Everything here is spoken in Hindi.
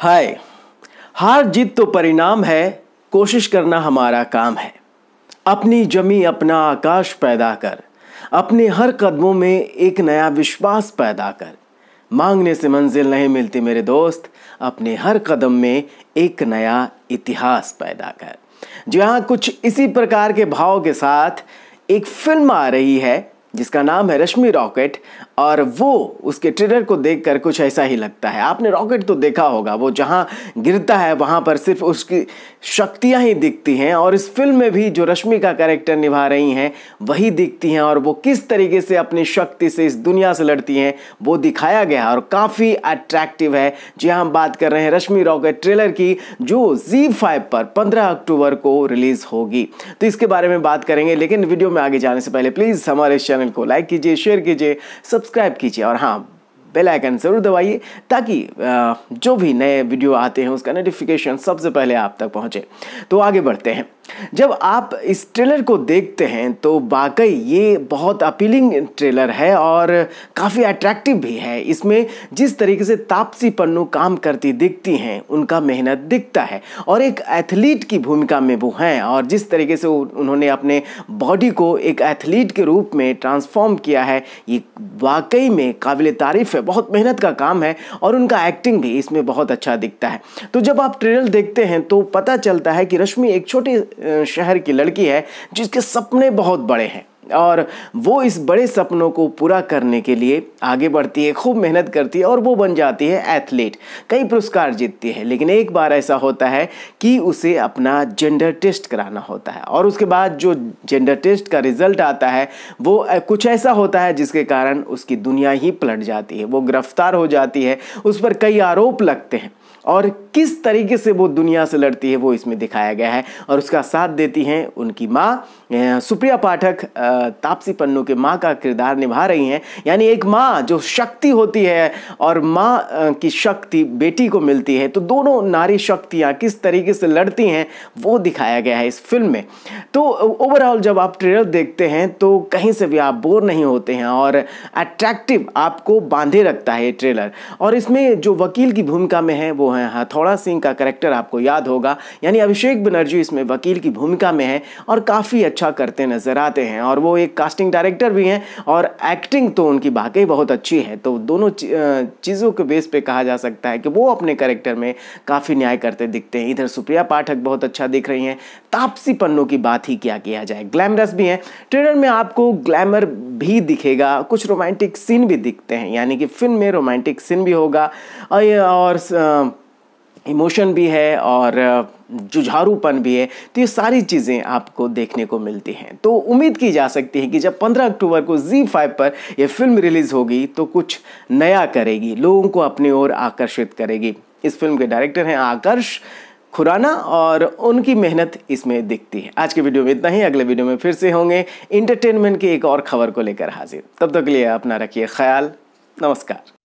हाय हार जीत तो परिणाम है कोशिश करना हमारा काम है अपनी जमी अपना आकाश पैदा कर अपने हर कदमों में एक नया विश्वास पैदा कर मांगने से मंजिल नहीं मिलती मेरे दोस्त अपने हर कदम में एक नया इतिहास पैदा कर जी हाँ कुछ इसी प्रकार के भाव के साथ एक फिल्म आ रही है जिसका नाम है रश्मि रॉकेट और वो उसके ट्रेलर को देखकर कुछ ऐसा ही लगता है आपने रॉकेट तो देखा होगा वो जहाँ गिरता है वहाँ पर सिर्फ उसकी शक्तियाँ ही दिखती हैं और इस फिल्म में भी जो रश्मि का कैरेक्टर निभा रही हैं वही दिखती हैं और वो किस तरीके से अपनी शक्ति से इस दुनिया से लड़ती हैं वो दिखाया गया है और काफ़ी अट्रैक्टिव है जी हाँ, हम बात कर रहे हैं रश्मि रॉकेट ट्रेलर की जो जी फाइव पर पंद्रह अक्टूबर को रिलीज़ होगी तो इसके बारे में बात करेंगे लेकिन वीडियो में आगे जाने से पहले प्लीज़ हमारे चैनल चैनल को लाइक कीजिए शेयर कीजिए सब्सक्राइब कीजिए और हाँ बेल आइकन ज़रूर दबाइए ताकि जो भी नए वीडियो आते हैं उसका नोटिफिकेशन सबसे पहले आप तक पहुँचे तो आगे बढ़ते हैं जब आप इस ट्रेलर को देखते हैं तो वाकई ये बहुत अपीलिंग ट्रेलर है और काफ़ी अट्रैक्टिव भी है इसमें जिस तरीके से तापसी पन्नू काम करती दिखती हैं उनका मेहनत दिखता है और एक एथलीट की भूमिका में वो हैं और जिस तरीके से उन्होंने अपने बॉडी को एक एथलीट के रूप में ट्रांसफॉर्म किया है ये वाकई में काबिल तारीफ़ है बहुत मेहनत का काम है और उनका एक्टिंग भी इसमें बहुत अच्छा दिखता है तो जब आप ट्रेलर देखते हैं तो पता चलता है कि रश्मि एक छोटे शहर की लड़की है जिसके सपने बहुत बड़े हैं और वो इस बड़े सपनों को पूरा करने के लिए आगे बढ़ती है खूब मेहनत करती है और वो बन जाती है एथलीट कई पुरस्कार जीतती है लेकिन एक बार ऐसा होता है कि उसे अपना जेंडर टेस्ट कराना होता है और उसके बाद जो जेंडर टेस्ट का रिजल्ट आता है वो कुछ ऐसा होता है जिसके कारण उसकी दुनिया ही पलट जाती है वो गिरफ्तार हो जाती है उस पर कई आरोप लगते हैं और किस तरीके से वो दुनिया से लड़ती है वो इसमें दिखाया गया है और उसका साथ देती हैं उनकी माँ सुप्रिया पाठक तापसी पन्नू के माँ का किरदार निभा रही हैं यानी एक माँ जो शक्ति होती है और माँ की शक्ति बेटी को मिलती है तो दोनों नारी शक्तियाँ किस तरीके से लड़ती हैं वो दिखाया गया है इस फिल्म में तो ओवरऑल जब आप ट्रेलर देखते हैं तो कहीं से भी आप बोर नहीं होते हैं और अट्रैक्टिव आपको बांधे रखता है ये ट्रेलर और इसमें जो वकील की भूमिका में है वो है हथौड़ा हाँ, सिंह का करेक्टर आपको याद होगा यानी अभिषेक बनर्जी इसमें वकील की भूमिका में है और काफ़ी अच्छा करते नजर आते हैं और वो वो एक कास्टिंग डायरेक्टर भी हैं और एक्टिंग तो उनकी वाकई बहुत अच्छी है तो दोनों चीज़ों के बेस पे कहा जा सकता है कि वो अपने करेक्टर में काफ़ी न्याय करते दिखते हैं इधर सुप्रिया पाठक बहुत अच्छा दिख रही हैं तापसी पन्नों की बात ही क्या किया जाए ग्लैमरस भी हैं ट्रेलर में आपको ग्लैमर भी दिखेगा कुछ रोमांटिक सीन भी दिखते हैं यानी कि फिल्म में रोमांटिक सीन भी होगा और इमोशन भी है और जुझारूपन भी है तो ये सारी चीज़ें आपको देखने को मिलती हैं तो उम्मीद की जा सकती है कि जब 15 अक्टूबर को जी फाइव पर यह फिल्म रिलीज़ होगी तो कुछ नया करेगी लोगों को अपनी ओर आकर्षित करेगी इस फिल्म के डायरेक्टर हैं आकर्ष खुराना और उनकी मेहनत इसमें दिखती है आज के वीडियो में इतना ही अगले वीडियो में फिर से होंगे इंटरटेनमेंट की एक और खबर को लेकर हाजिर तब तक के लिए अपना रखिए ख्याल नमस्कार